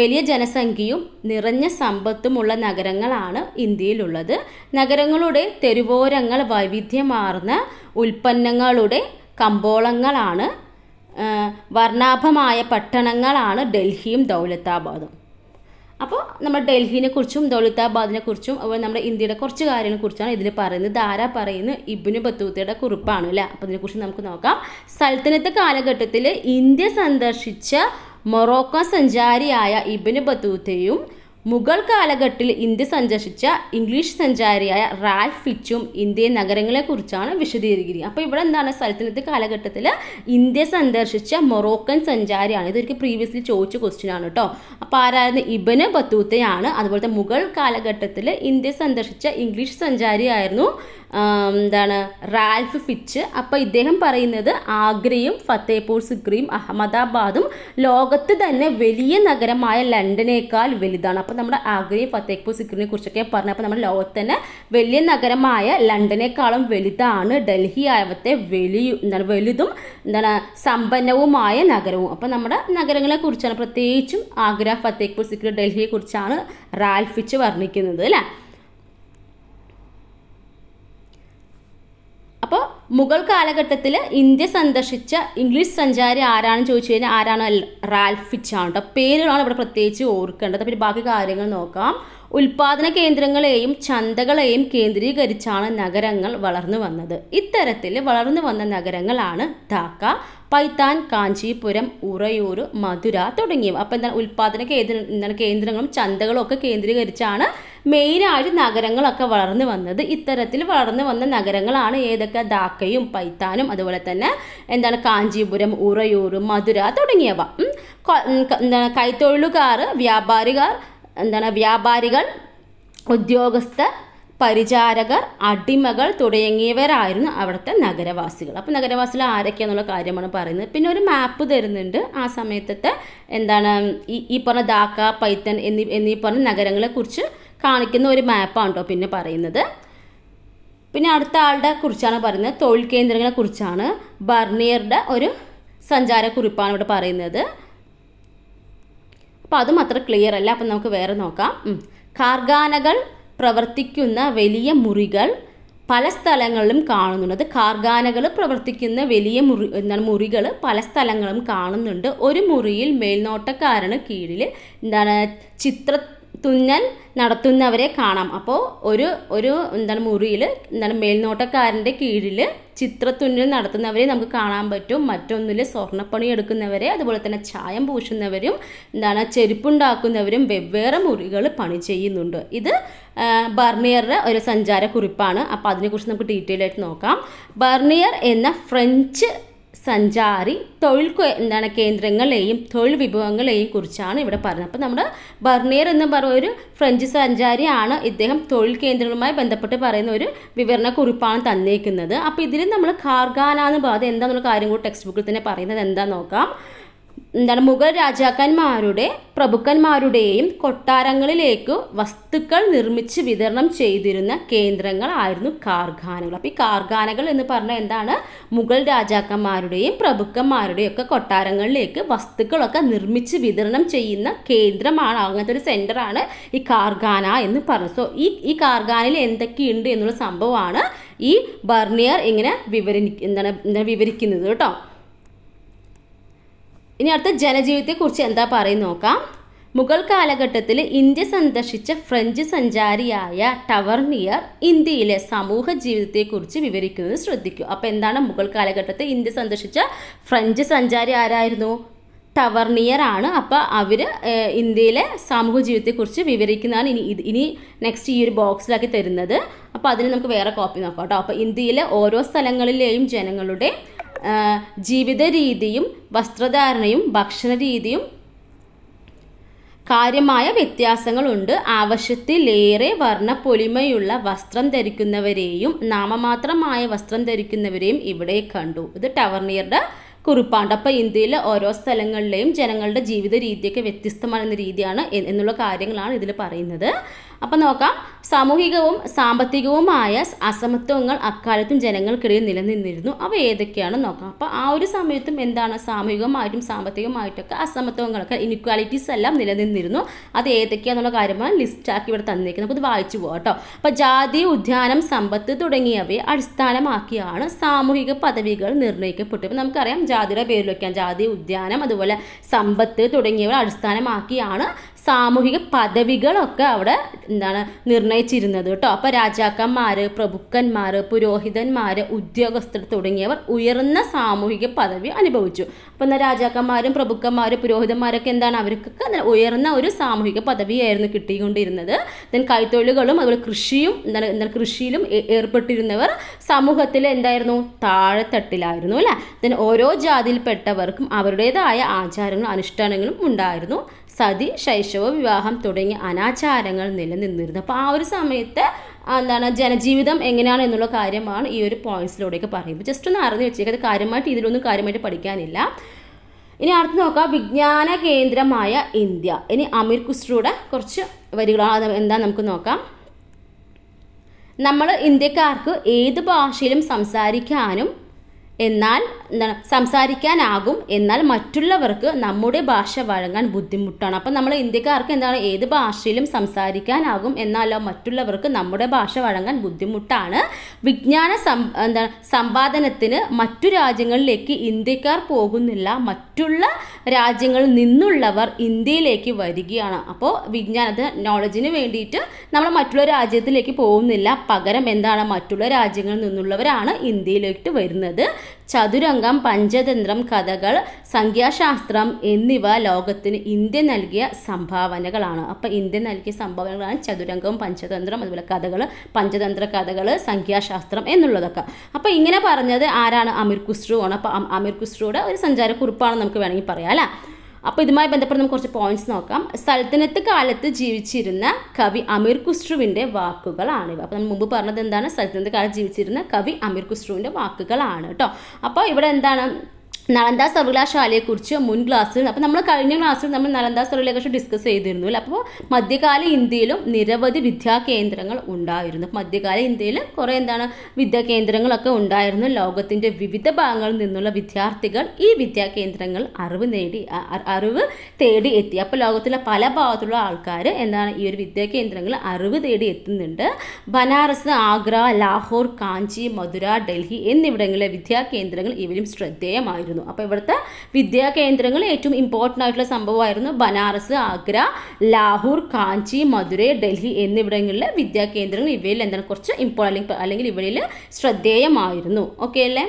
വലിയ ജനസംഖ്യയും നിറഞ്ഞ സമ്പത്തുമുള്ള നഗരങ്ങളാണ് ഇന്ത്യയിലുള്ളത് നഗരങ്ങളുടെ തെരുവോരങ്ങൾ വൈവിധ്യമാർന്ന ഉൽപ്പന്നങ്ങളുടെ കമ്പോളങ്ങളാണ് വർണ്ണാഭമായ പട്ടണങ്ങളാണ് ഡൽഹിയും ദൗലത്താബാദും അപ്പോൾ നമ്മൾ ഡൽഹിനെ കുറിച്ചും ദൗലിതാബാദിനെ കുറിച്ചും അതുപോലെ നമ്മുടെ ഇന്ത്യയുടെ കുറച്ച് കാര്യങ്ങളെ കുറിച്ചാണ് ഇതിൽ പറയുന്നത് ധാര പറയുന്ന ഇബിന് ബത്തൂത്തയുടെ കുറിപ്പാണ് അല്ലേ അപ്പോൾ ഇതിനെക്കുറിച്ച് നമുക്ക് നോക്കാം സൽത്തനത്ത് കാലഘട്ടത്തിൽ ഇന്ത്യ സന്ദർശിച്ച മൊറോക്ക സഞ്ചാരിയായ ഇബിന് ബത്തൂത്തയും മുഗൾ കാലഘട്ടത്തിൽ ഇന്ത്യ സന്ദർശിച്ച ഇംഗ്ലീഷ് സഞ്ചാരിയായ റാൽഫ് ഫിച്ചും ഇന്ത്യൻ നഗരങ്ങളെക്കുറിച്ചാണ് വിശദീകരിക്കുന്നത് അപ്പോൾ ഇവിടെ എന്താണ് സൽത്തനത്ത് കാലഘട്ടത്തിൽ ഇന്ത്യ സന്ദർശിച്ച മൊറോക്കൻ സഞ്ചാരിയാണ് ഇതൊരിക്കൽ പ്രീവിയസ്ലി ചോദിച്ച ക്വസ്റ്റ്യൻ ആണ് കേട്ടോ അപ്പോൾ ആരായിരുന്നു ഇബന് ബത്തൂത്തയാണ് തന്നെ മുഗൾ കാലഘട്ടത്തിൽ ഇന്ത്യ സന്ദർശിച്ച ഇംഗ്ലീഷ് സഞ്ചാരിയായിരുന്നു എന്താണ് റാൽഫ് ഫിച്ച് അപ്പോൾ ഇദ്ദേഹം പറയുന്നത് ആഗ്രയും ഫത്തേപൂർ സിക്രിയും അഹമ്മദാബാദും ലോകത്ത് തന്നെ വലിയ നഗരമായ ലണ്ടനേക്കാൾ വലുതാണ് അപ്പോൾ നമ്മുടെ ആഗ്രയും ഫത്തേക്പൂർ സിക്രിനെ കുറിച്ചൊക്കെ പറഞ്ഞു അപ്പോൾ നമ്മുടെ ലോകത്ത് തന്നെ വലിയ നഗരമായ ലണ്ടനേക്കാളും വലുതാണ് ഡൽഹി ആയവത്തെ വലിയ എന്താണ് വലുതും എന്താണ് സമ്പന്നവുമായ നഗരവും അപ്പോൾ നമ്മുടെ നഗരങ്ങളെ കുറിച്ചാണ് പ്രത്യേകിച്ചും ആഗ്ര ഫത്തേക്പൂർ സിക്രി ഡൽഹിയെ കുറിച്ചാണ് റാൽഫിച്ച് വർണ്ണിക്കുന്നത് അല്ലേ അപ്പോൾ മുഗൾ കാലഘട്ടത്തിൽ ഇന്ത്യ സന്ദർശിച്ച ഇംഗ്ലീഷ് സഞ്ചാരി ആരാണെന്ന് ചോദിച്ചു കഴിഞ്ഞാൽ ആരാണ് ആണ് കേട്ടോ പേരുകളാണ് ഇവിടെ പ്രത്യേകിച്ച് ഓർക്കേണ്ടത് പിന്നെ ബാക്കി കാര്യങ്ങൾ നോക്കാം ഉൽപാദന കേന്ദ്രങ്ങളെയും ചന്തകളെയും കേന്ദ്രീകരിച്ചാണ് നഗരങ്ങൾ വളർന്നു വന്നത് ഇത്തരത്തിൽ വളർന്നു വന്ന നഗരങ്ങളാണ് ധാക്ക പൈത്താൻ കാഞ്ചീപുരം ഉറയൂർ മധുര തുടങ്ങിയവ അപ്പോൾ എന്താണ് ഉൽപാദന കേന്ദ്ര എന്താണ് കേന്ദ്രങ്ങളും ചന്തകളും ഒക്കെ കേന്ദ്രീകരിച്ചാണ് മെയിനായിട്ട് നഗരങ്ങളൊക്കെ വളർന്നു വന്നത് ഇത്തരത്തിൽ വളർന്നു വന്ന നഗരങ്ങളാണ് ഏതൊക്കെ ധാക്കയും പൈത്താനും അതുപോലെ തന്നെ എന്താണ് കാഞ്ചീപുരം ഉറയൂർ മധുര തുടങ്ങിയവ എന്താണ് കൈത്തൊഴിലുകാർ വ്യാപാരികർ എന്താണ് വ്യാപാരികൾ ഉദ്യോഗസ്ഥർ പരിചാരകർ അടിമകൾ തുടങ്ങിയവരായിരുന്നു അവിടുത്തെ നഗരവാസികൾ അപ്പോൾ നഗരവാസികൾ ആരൊക്കെയാണെന്നുള്ള കാര്യമാണ് പറയുന്നത് പിന്നെ ഒരു മാപ്പ് തരുന്നുണ്ട് ആ സമയത്തത്തെ എന്താണ് ഈ ഈ പറഞ്ഞ ദാക്ക പൈത്തൻ എന്നീ എന്നീ പറഞ്ഞ നഗരങ്ങളെക്കുറിച്ച് കാണിക്കുന്ന ഒരു മാപ്പാണ് കേട്ടോ പിന്നെ പറയുന്നത് പിന്നെ അടുത്ത ആളുടെ കുറിച്ചാണ് പറയുന്നത് തൊഴിൽ കേന്ദ്രങ്ങളെ കുറിച്ചാണ് ബർണിയറുടെ ഒരു സഞ്ചാരക്കുറിപ്പാണ് ഇവിടെ പറയുന്നത് അപ്പോൾ അതും അത്ര ക്ലിയർ അല്ല അപ്പം നമുക്ക് വേറെ നോക്കാം കാർഗാനകൾ പ്രവർത്തിക്കുന്ന വലിയ മുറികൾ പല സ്ഥലങ്ങളിലും കാണുന്നുണ്ട് കാർഗാനകൾ പ്രവർത്തിക്കുന്ന വലിയ മുറി എന്താണ് മുറികൾ പല സ്ഥലങ്ങളും കാണുന്നുണ്ട് ഒരു മുറിയിൽ മേൽനോട്ടക്കാരന് കീഴിൽ എന്താണ് ചിത്ര തുന്നൽ നടത്തുന്നവരെ കാണാം അപ്പോൾ ഒരു ഒരു എന്താണ് മുറിയിൽ എന്താണ് മേൽനോട്ടക്കാരൻ്റെ കീഴിൽ ചിത്രത്തുന്നൽ നടത്തുന്നവരെ നമുക്ക് കാണാൻ പറ്റും മറ്റൊന്നിൽ സ്വർണ്ണപ്പണി എടുക്കുന്നവരെ അതുപോലെ തന്നെ ചായം പൂശുന്നവരും എന്താണ് ചെരുപ്പുണ്ടാക്കുന്നവരും വെവ്വേറെ മുറികൾ പണി ചെയ്യുന്നുണ്ട് ഇത് ബർണിയറുടെ ഒരു സഞ്ചാരക്കുറിപ്പാണ് അപ്പോൾ അതിനെക്കുറിച്ച് നമുക്ക് ഡീറ്റെയിൽ ആയിട്ട് നോക്കാം ബർണിയർ എന്ന ഫ്രഞ്ച് സഞ്ചാരി തൊഴിൽ എന്താണ് കേന്ദ്രങ്ങളെയും തൊഴിൽ വിഭവങ്ങളെയും കുറിച്ചാണ് ഇവിടെ പറഞ്ഞത് അപ്പോൾ നമ്മുടെ ബർണിയർ എന്ന് പറയുന്ന ഒരു ഫ്രഞ്ച് സഞ്ചാരിയാണ് ഇദ്ദേഹം തൊഴിൽ കേന്ദ്രങ്ങളുമായി ബന്ധപ്പെട്ട് പറയുന്ന ഒരു വിവരണക്കുറിപ്പാണ് തന്നേക്കുന്നത് അപ്പോൾ ഇതിൽ നമ്മൾ കാർഗാന എന്ന് പറയുന്നത് എന്താണെന്നുള്ള കാര്യം കൂടി ടെക്സ്റ്റ് ബുക്കിൽ തന്നെ പറയുന്നത് എന്താ നോക്കാം എന്താണ് മുഗൾ രാജാക്കന്മാരുടെ പ്രഭുക്കന്മാരുടെയും കൊട്ടാരങ്ങളിലേക്ക് വസ്തുക്കൾ നിർമ്മിച്ച് വിതരണം ചെയ്തിരുന്ന കേന്ദ്രങ്ങളായിരുന്നു കാർഖാനകൾ അപ്പോൾ ഈ കാർഖാനകൾ എന്ന് പറഞ്ഞാൽ എന്താണ് മുഗൾ രാജാക്കന്മാരുടെയും പ്രഭുക്കന്മാരുടെയും ഒക്കെ കൊട്ടാരങ്ങളിലേക്ക് വസ്തുക്കളൊക്കെ നിർമ്മിച്ച് വിതരണം ചെയ്യുന്ന കേന്ദ്രമാണ് അങ്ങനത്തെ ഒരു സെൻ്ററാണ് ഈ കാർഖാന എന്ന് പറഞ്ഞത് സോ ഈ ഈ കാർഖാനയിൽ എന്തൊക്കെയുണ്ട് എന്നുള്ള സംഭവമാണ് ഈ ബർണിയർ ഇങ്ങനെ വിവരി എന്താണ് വിവരിക്കുന്നത് കേട്ടോ ഇനി അടുത്ത ജനജീവിതത്തെക്കുറിച്ച് എന്താ പറയുന്നത് നോക്കാം മുഗൾ കാലഘട്ടത്തിൽ ഇന്ത്യ സന്ദർശിച്ച ഫ്രഞ്ച് സഞ്ചാരിയായ ടവർണിയർ ഇന്ത്യയിലെ സമൂഹ ജീവിതത്തെക്കുറിച്ച് വിവരിക്കുന്നത് ശ്രദ്ധിക്കൂ അപ്പോൾ എന്താണ് മുഗൾ കാലഘട്ടത്തിൽ ഇന്ത്യ സന്ദർശിച്ച ഫ്രഞ്ച് സഞ്ചാരി ആരായിരുന്നു ടവർണിയർ ആണ് അപ്പോൾ അവർ ഇന്ത്യയിലെ സമൂഹ ജീവിതത്തെക്കുറിച്ച് വിവരിക്കുന്നതാണ് ഇനി ഇനി നെക്സ്റ്റ് ഈ ഒരു ബോക്സിലാക്കി തരുന്നത് അപ്പോൾ അതിന് നമുക്ക് വേറെ കോപ്പി നോക്കാം കേട്ടോ അപ്പോൾ ഇന്ത്യയിലെ ഓരോ സ്ഥലങ്ങളിലെയും ജനങ്ങളുടെ ജീവിത രീതിയും വസ്ത്രധാരണയും ഭക്ഷണ രീതിയും കാര്യമായ വ്യത്യാസങ്ങളുണ്ട് ആവശ്യത്തിലേറെ പൊലിമയുള്ള വസ്ത്രം ധരിക്കുന്നവരെയും നാമമാത്രമായ വസ്ത്രം ധരിക്കുന്നവരെയും ഇവിടെ കണ്ടു ഇത് ടവർണിയറുടെ കുറിപ്പാണ്ട് അപ്പോൾ ഇന്ത്യയിലെ ഓരോ സ്ഥലങ്ങളിലെയും ജനങ്ങളുടെ ജീവിത രീതിയൊക്കെ വ്യത്യസ്തമാകുന്ന രീതിയാണ് എന്നുള്ള കാര്യങ്ങളാണ് ഇതിൽ പറയുന്നത് അപ്പം നോക്കാം സാമൂഹികവും സാമ്പത്തികവുമായ അസമത്വങ്ങൾ അക്കാലത്തും ജനങ്ങൾക്കിടയിൽ നിലനിന്നിരുന്നു അവ ഏതൊക്കെയാണ് നോക്കാം അപ്പോൾ ആ ഒരു സമയത്തും എന്താണ് സാമൂഹികമായിട്ടും സാമ്പത്തികമായിട്ടൊക്കെ അസമത്വങ്ങളൊക്കെ ഇനിക്വാലിറ്റീസ് എല്ലാം നിലനിന്നിരുന്നു അത് ഏതൊക്കെയാണെന്നുള്ള കാര്യമാണ് ലിസ്റ്റാക്കി ഇവിടെ തന്നിരിക്കുന്നത് അപ്പോൾ ഇത് വായിച്ചു പോകാം കേട്ടോ അപ്പോൾ ജാതി ഉദ്യാനം സമ്പത്ത് തുടങ്ങിയവയെ അടിസ്ഥാനമാക്കിയാണ് സാമൂഹിക പദവികൾ നിർണ്ണയിക്കപ്പെട്ടു അപ്പോൾ നമുക്കറിയാം ജാതിയുടെ പേരിൽ വയ്ക്കാം ജാതി ഉദ്യാനം അതുപോലെ സമ്പത്ത് തുടങ്ങിയവ അടിസ്ഥാനമാക്കിയാണ് സാമൂഹിക പദവികളൊക്കെ അവിടെ എന്താണ് നിർണയിച്ചിരുന്നത് കേട്ടോ അപ്പോൾ രാജാക്കന്മാർ പ്രഭുക്കന്മാർ പുരോഹിതന്മാർ ഉദ്യോഗസ്ഥർ തുടങ്ങിയവർ ഉയർന്ന സാമൂഹിക പദവി അനുഭവിച്ചു അപ്പോൾ എന്നാൽ രാജാക്കന്മാരും പ്രഭുക്കന്മാരും പുരോഹിതന്മാരൊക്കെ എന്താണ് അവർക്കൊക്കെ ഉയർന്ന ഒരു സാമൂഹിക പദവിയായിരുന്നു കിട്ടിക്കൊണ്ടിരുന്നത് ദെൻ കൈത്തൊഴിലുകളും അതുപോലെ കൃഷിയും എന്താണ് എന്താണ് കൃഷിയിലും ഏർപ്പെട്ടിരുന്നവർ സമൂഹത്തിൽ എന്തായിരുന്നു താഴെത്തട്ടിലായിരുന്നു അല്ലേ ദെൻ ഓരോ ജാതിയിൽപ്പെട്ടവർക്കും അവരുടേതായ ആചാരങ്ങളും അനുഷ്ഠാനങ്ങളും ഉണ്ടായിരുന്നു സതി ശൈശവ വിവാഹം തുടങ്ങിയ അനാചാരങ്ങൾ നിലനിന്നിരുന്നു അപ്പോൾ ആ ഒരു സമയത്ത് എന്താണ് ജനജീവിതം എങ്ങനെയാണ് എന്നുള്ള കാര്യമാണ് ഈ ഒരു പോയിന്റ്സിലൂടെയൊക്കെ പറയുന്നത് ജസ്റ്റ് ഒന്ന് അറിഞ്ഞു വെച്ചേക്കത് കാര്യമായിട്ട് ഇതിലൊന്നും കാര്യമായിട്ട് പഠിക്കാനില്ല ഇനി അടുത്ത് നോക്കാം വിജ്ഞാന കേന്ദ്രമായ ഇന്ത്യ ഇനി അമീർ ഖുസ്രുയുടെ കുറച്ച് വരികളാണ് എന്താ നമുക്ക് നോക്കാം നമ്മൾ ഇന്ത്യക്കാർക്ക് ഏത് ഭാഷയിലും സംസാരിക്കാനും എന്നാൽ എന്താണ് സംസാരിക്കാനാകും എന്നാൽ മറ്റുള്ളവർക്ക് നമ്മുടെ ഭാഷ വഴങ്ങാൻ ബുദ്ധിമുട്ടാണ് അപ്പം നമ്മൾ ഇന്ത്യക്കാർക്ക് എന്താണ് ഏത് ഭാഷയിലും സംസാരിക്കാനാകും എന്നാലോ മറ്റുള്ളവർക്ക് നമ്മുടെ ഭാഷ വഴങ്ങാൻ ബുദ്ധിമുട്ടാണ് വിജ്ഞാന സം എന്താണ് സമ്പാദനത്തിന് മറ്റു രാജ്യങ്ങളിലേക്ക് ഇന്ത്യക്കാർ പോകുന്നില്ല മറ്റുള്ള രാജ്യങ്ങളിൽ നിന്നുള്ളവർ ഇന്ത്യയിലേക്ക് വരികയാണ് അപ്പോൾ വിജ്ഞാനത്തിന് നോളജിന് വേണ്ടിയിട്ട് നമ്മൾ മറ്റുള്ള രാജ്യത്തിലേക്ക് പോകുന്നില്ല പകരം എന്താണ് മറ്റുള്ള രാജ്യങ്ങളിൽ നിന്നുള്ളവരാണ് ഇന്ത്യയിലേക്ക് വരുന്നത് ചതുരംഗം പഞ്ചതന്ത്രം കഥകൾ സംഖ്യാശാസ്ത്രം എന്നിവ ലോകത്തിന് ഇന്ത്യ നൽകിയ സംഭാവനകളാണ് അപ്പോൾ ഇന്ത്യ നൽകിയ സംഭാവനകളാണ് ചതുരംഗവും പഞ്ചതന്ത്രം അതുപോലെ കഥകൾ പഞ്ചതന്ത്ര കഥകൾ സംഖ്യാശാസ്ത്രം എന്നുള്ളതൊക്കെ അപ്പോൾ ഇങ്ങനെ പറഞ്ഞത് ആരാണ് അമീർ ഖുസ്രു ആണ് അപ്പോൾ അമീർ ഖുസ്രുയുടെ ഒരു സഞ്ചാരക്കുറിപ്പാണ് നമുക്ക് വേണമെങ്കിൽ പറയാം അല്ലേ അപ്പോൾ ഇതുമായി ബന്ധപ്പെട്ട് നമുക്ക് കുറച്ച് പോയിന്റ്സ് നോക്കാം സൽത്തനത്ത് കാലത്ത് ജീവിച്ചിരുന്ന കവി അമീർ ഖുസ്രുവിൻ്റെ വാക്കുകളാണിവ അപ്പോൾ നമ്മൾ മുമ്പ് പറഞ്ഞത് എന്താണ് സൽത്തനത്ത് കാലത്ത് ജീവിച്ചിരുന്ന കവി അമീർ ഖുസ്രുവിൻ്റെ വാക്കുകളാണ് കേട്ടോ അപ്പോൾ ഇവിടെ എന്താണ് നളന്ദ സർവകലാശാലയെക്കുറിച്ച് മുൻ ക്ലാസ്സിൽ അപ്പോൾ നമ്മൾ കഴിഞ്ഞ ക്ലാസ്സിൽ നമ്മൾ നളന്ദ സർവകലാശാല ഡിസ്കസ് ചെയ്തിരുന്നു അപ്പോൾ മധ്യകാല ഇന്ത്യയിലും നിരവധി വിദ്യാ കേന്ദ്രങ്ങൾ ഉണ്ടായിരുന്നു മധ്യകാല ഇന്ത്യയിൽ കുറേ എന്താണ് വിദ്യാ കേന്ദ്രങ്ങളൊക്കെ ഉണ്ടായിരുന്നു ലോകത്തിൻ്റെ വിവിധ ഭാഗങ്ങളിൽ നിന്നുള്ള വിദ്യാർത്ഥികൾ ഈ വിദ്യാ കേന്ദ്രങ്ങൾ അറിവ് നേടി അറിവ് തേടി എത്തി അപ്പോൾ ലോകത്തിലെ പല ഭാഗത്തുള്ള ആൾക്കാർ എന്താണ് ഈ ഒരു വിദ്യാ കേന്ദ്രങ്ങൾ അറിവ് തേടി എത്തുന്നുണ്ട് ബനാറസ് ആഗ്ര ലാഹോർ കാഞ്ചി മധുര ഡൽഹി എന്നിവിടങ്ങളിലെ വിദ്യാ കേന്ദ്രങ്ങൾ ഇവരും ശ്രദ്ധേയമായിരുന്നു ഉണ്ടായിരുന്നു അപ്പോൾ ഇവിടുത്തെ വിദ്യാകേന്ദ്രങ്ങൾ ഏറ്റവും ഇമ്പോർട്ടൻ്റ് ആയിട്ടുള്ള സംഭവമായിരുന്നു ബനാറസ് ആഗ്ര ലാഹോർ കാഞ്ചി മധുരൈ ഡൽഹി എന്നിവിടങ്ങളിലെ വിദ്യാകേന്ദ്രങ്ങൾ ഇവയിൽ എന്താണ് കുറച്ച് ഇമ്പോർട്ടൻ അല്ലെങ്കിൽ ഇവയിൽ ശ്രദ്ധേയമായിരുന്നു ഓക്കെ അല്ലേ